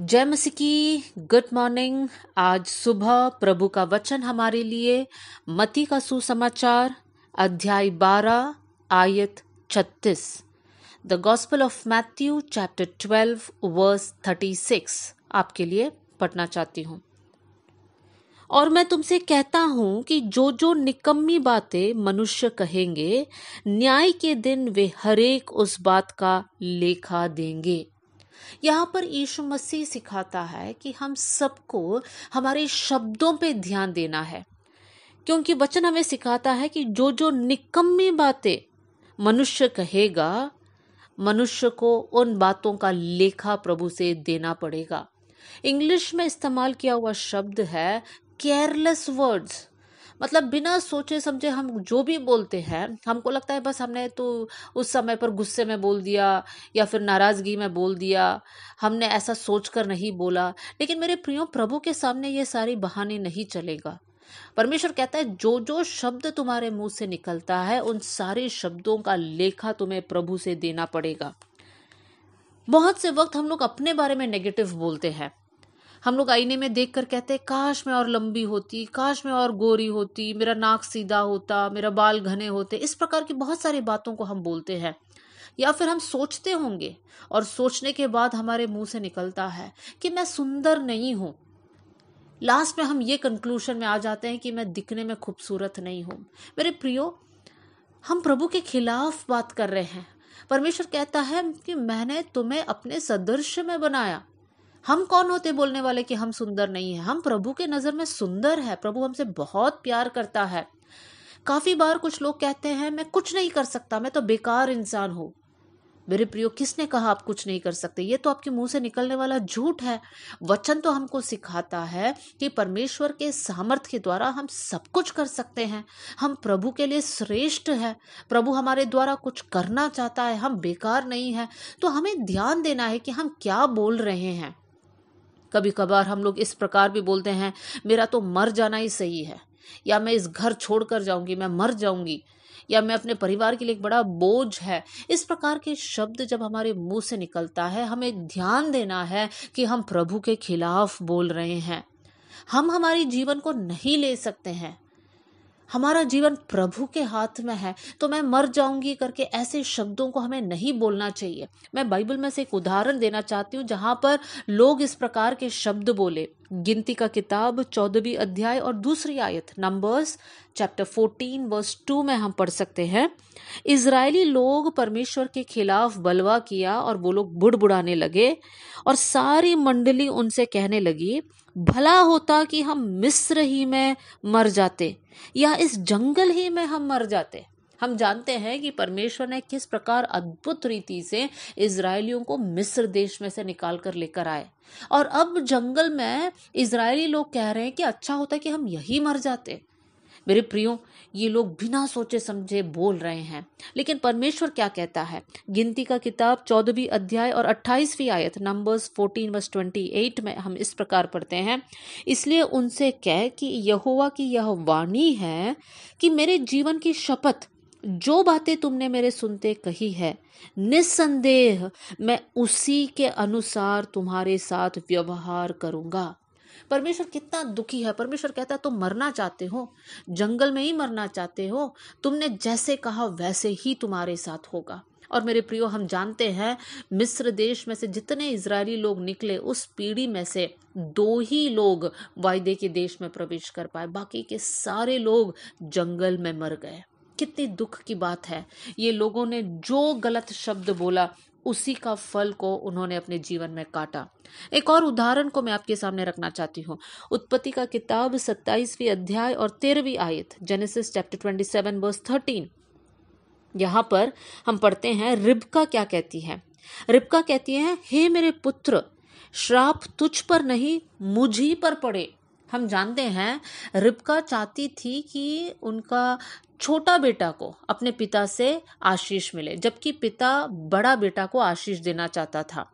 जय मसी की गुड मॉर्निंग आज सुबह प्रभु का वचन हमारे लिए मती का सुसमाचार अध्याय बारह आयत छत्तीस the gospel of Matthew chapter twelve verse thirty six आपके लिए पढ़ना चाहती हूँ और मैं तुमसे कहता हूं कि जो जो निकम्मी बातें मनुष्य कहेंगे न्याय के दिन वे हरेक उस बात का लेखा देंगे यहाँ पर यीशु मसीह सिखाता है कि हम सबको हमारे शब्दों पे ध्यान देना है क्योंकि वचन हमें सिखाता है कि जो जो निकम्मी बातें मनुष्य कहेगा मनुष्य को उन बातों का लेखा प्रभु से देना पड़ेगा इंग्लिश में इस्तेमाल किया हुआ शब्द है केयरलेस वर्ड्स मतलब बिना सोचे समझे हम जो भी बोलते हैं हमको लगता है बस हमने तो उस समय पर गुस्से में बोल दिया या फिर नाराज़गी में बोल दिया हमने ऐसा सोच कर नहीं बोला लेकिन मेरे प्रियो प्रभु के सामने ये सारी बहाने नहीं चलेगा परमेश्वर कहता है जो जो शब्द तुम्हारे मुंह से निकलता है उन सारे शब्दों का लेखा तुम्हें प्रभु से देना पड़ेगा बहुत से वक्त हम लोग अपने बारे में नेगेटिव बोलते हैं हम लोग आईने में देख कर कहते हैं काश मैं और लंबी होती काश मैं और गोरी होती मेरा नाक सीधा होता मेरा बाल घने होते इस प्रकार की बहुत सारी बातों को हम बोलते हैं या फिर हम सोचते होंगे और सोचने के बाद हमारे मुंह से निकलता है कि मैं सुंदर नहीं हूँ लास्ट में हम ये कंक्लूशन में आ जाते हैं कि मैं दिखने में खूबसूरत नहीं हूँ मेरे प्रियो हम प्रभु के खिलाफ बात कर रहे हैं परमेश्वर कहता है कि मैंने तुम्हें अपने सदृश में बनाया हम कौन होते बोलने वाले कि हम सुंदर नहीं है हम प्रभु के नज़र में सुंदर है प्रभु हमसे बहुत प्यार करता है काफ़ी बार कुछ लोग कहते हैं मैं कुछ नहीं कर सकता मैं तो बेकार इंसान हूँ मेरे प्रियो किसने कहा आप कुछ नहीं कर सकते ये तो आपके मुंह से निकलने वाला झूठ है वचन तो हमको सिखाता है कि परमेश्वर के सामर्थ्य के द्वारा हम सब कुछ कर सकते हैं हम प्रभु के लिए श्रेष्ठ है प्रभु हमारे द्वारा कुछ करना चाहता है हम बेकार नहीं है तो हमें ध्यान देना है कि हम क्या बोल रहे हैं कभी कभार हम लोग इस प्रकार भी बोलते हैं मेरा तो मर जाना ही सही है या मैं इस घर छोड़ कर जाऊंगी मैं मर जाऊंगी या मैं अपने परिवार के लिए एक बड़ा बोझ है इस प्रकार के शब्द जब हमारे मुंह से निकलता है हमें ध्यान देना है कि हम प्रभु के खिलाफ बोल रहे हैं हम हमारी जीवन को नहीं ले सकते हैं हमारा जीवन प्रभु के हाथ में है तो मैं मर जाऊंगी करके ऐसे शब्दों को हमें नहीं बोलना चाहिए मैं बाइबल में से एक उदाहरण देना चाहती हूँ जहाँ पर लोग इस प्रकार के शब्द बोले गिनती का किताब चौदहवीं अध्याय और दूसरी आयत Numbers chapter fourteen verse two में हम पढ़ सकते हैं इसराइली लोग परमेश्वर के खिलाफ बलवा किया और वो लोग बुड़बुड़ाने लगे और सारी मंडली उनसे कहने लगी भला होता कि हम मिस्र ही में मर जाते या इस जंगल ही में हम मर जाते हम जानते हैं कि परमेश्वर ने किस प्रकार अद्भुत रीति से इसराइलियों को मिस्र देश में से निकाल कर लेकर आए और अब जंगल में इसराइली लोग कह रहे हैं कि अच्छा होता कि हम यही मर जाते मेरे प्रियो ये लोग बिना सोचे समझे बोल रहे हैं लेकिन परमेश्वर क्या कहता है गिनती का किताब चौदहवीं अध्याय और अट्ठाईसवीं आयत Numbers fourteen verse twenty eight में हम इस प्रकार पढ़ते हैं इसलिए उनसे कह कि यहोवा की यह वाणी है कि मेरे जीवन की शपथ जो बातें तुमने मेरे सुनते कही है निसंदेह मैं उसी के अनुसार तुम्हारे साथ व्यवहार करूंगा परमेश्वर कितना दुखी है परमेश्वर कहता है तुम मरना चाहते हो जंगल में ही मरना चाहते हो तुमने जैसे कहा वैसे ही तुम्हारे साथ होगा और मेरे प्रियो हम जानते हैं मिस्र देश में से जितने इजरायली लोग निकले उस पीढ़ी में से दो ही लोग वायदे के देश में प्रवेश कर पाए बाकी के सारे लोग जंगल में मर गए कितनी दुख की बात है ये लोगों ने जो गलत शब्द बोला उसी का फल को उन्होंने अपने जीवन में काटा एक और उदाहरण को मैं आपके सामने रखना चाहती हूँ उत्पत्ति का किताब सत्ताईसवीं अध्याय और तेरहवीं आयत Genesis chapter twenty seven verse thirteen यहाँ पर हम पढ़ते हैं रिबका क्या कहती है रिबका कहती है हे मेरे पुत्र श्राप तुझ पर नहीं मुझी पर पड़े हम जानते हैं रिबका चाहती थी कि उनका छोटा बेटा को अपने पिता से आशीष मिले जबकि पिता बड़ा बेटा को आशीष देना चाहता था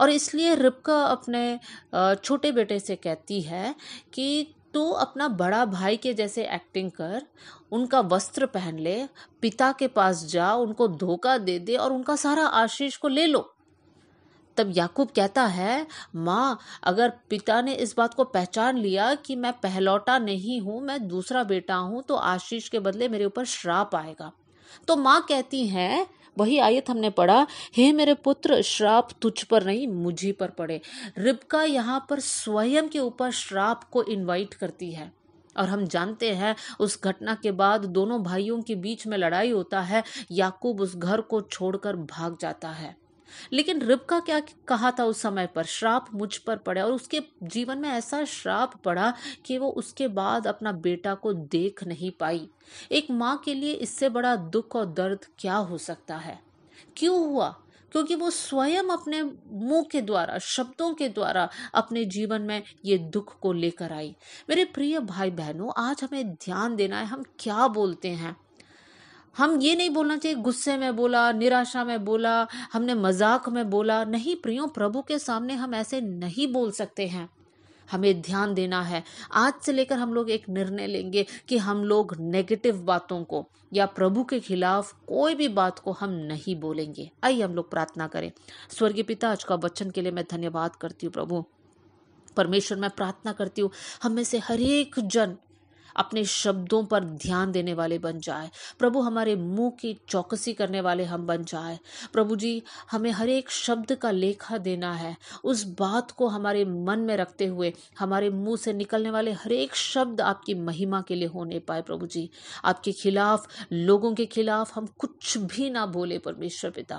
और इसलिए रिपका अपने छोटे बेटे से कहती है कि तू अपना बड़ा भाई के जैसे एक्टिंग कर उनका वस्त्र पहन ले पिता के पास जा उनको धोखा दे दे और उनका सारा आशीष को ले लो तब याकूब कहता है माँ अगर पिता ने इस बात को पहचान लिया कि मैं पहलौटा नहीं हूँ मैं दूसरा बेटा हूँ तो आशीष के बदले मेरे ऊपर श्राप आएगा तो माँ कहती हैं वही आयत हमने पढ़ा हे मेरे पुत्र श्राप तुझ पर नहीं मुझी पर पड़े रिबका यहाँ पर स्वयं के ऊपर श्राप को इनवाइट करती है और हम जानते हैं उस घटना के बाद दोनों भाइयों के बीच में लड़ाई होता है याकूब उस घर को छोड़कर भाग जाता है लेकिन रिबका क्या कहा था उस समय पर श्राप मुझ पर पड़ा और उसके जीवन में ऐसा श्राप पड़ा कि वो उसके बाद अपना बेटा को देख नहीं पाई एक माँ के लिए इससे बड़ा दुख और दर्द क्या हो सकता है क्यों हुआ क्योंकि वो स्वयं अपने मुंह के द्वारा शब्दों के द्वारा अपने जीवन में ये दुख को लेकर आई मेरे प्रिय भाई बहनों आज हमें ध्यान देना है हम क्या बोलते हैं हम ये नहीं बोलना चाहिए गुस्से में बोला निराशा में बोला हमने मजाक में बोला नहीं प्रियो प्रभु के सामने हम ऐसे नहीं बोल सकते हैं हमें ध्यान देना है आज से लेकर हम लोग एक निर्णय लेंगे कि हम लोग नेगेटिव बातों को या प्रभु के खिलाफ कोई भी बात को हम नहीं बोलेंगे आइए हम लोग प्रार्थना करें स्वर्गीय पिता आज का वचन के लिए मैं धन्यवाद करती हूँ प्रभु परमेश्वर मैं प्रार्थना करती हूँ हम में से हर एक जन अपने शब्दों पर ध्यान देने वाले बन जाए प्रभु हमारे मुंह की चौकसी करने वाले हम बन जाए प्रभु जी हमें हर एक शब्द का लेखा देना है उस बात को हमारे मन में रखते हुए हमारे मुंह से निकलने वाले हर एक शब्द आपकी महिमा के लिए होने पाए प्रभु जी आपके खिलाफ लोगों के खिलाफ हम कुछ भी ना बोले परमेश्वर पिता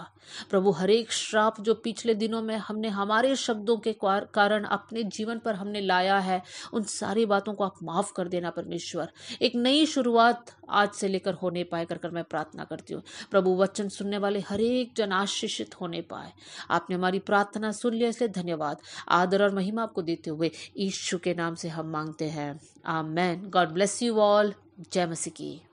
प्रभु हर एक श्राप जो पिछले दिनों में हमने हमारे शब्दों के कारण अपने जीवन पर हमने लाया है उन सारी बातों को आप माफ कर देना परमेश्वर परमेश्वर एक नई शुरुआत आज से लेकर होने पाए कर कर मैं प्रार्थना करती हूँ प्रभु वचन सुनने वाले हर एक जन आशीषित होने पाए आपने हमारी प्रार्थना सुन लिया इसलिए धन्यवाद आदर और महिमा आपको देते हुए ईश्वर के नाम से हम मांगते हैं ah God bless you all जय मसी की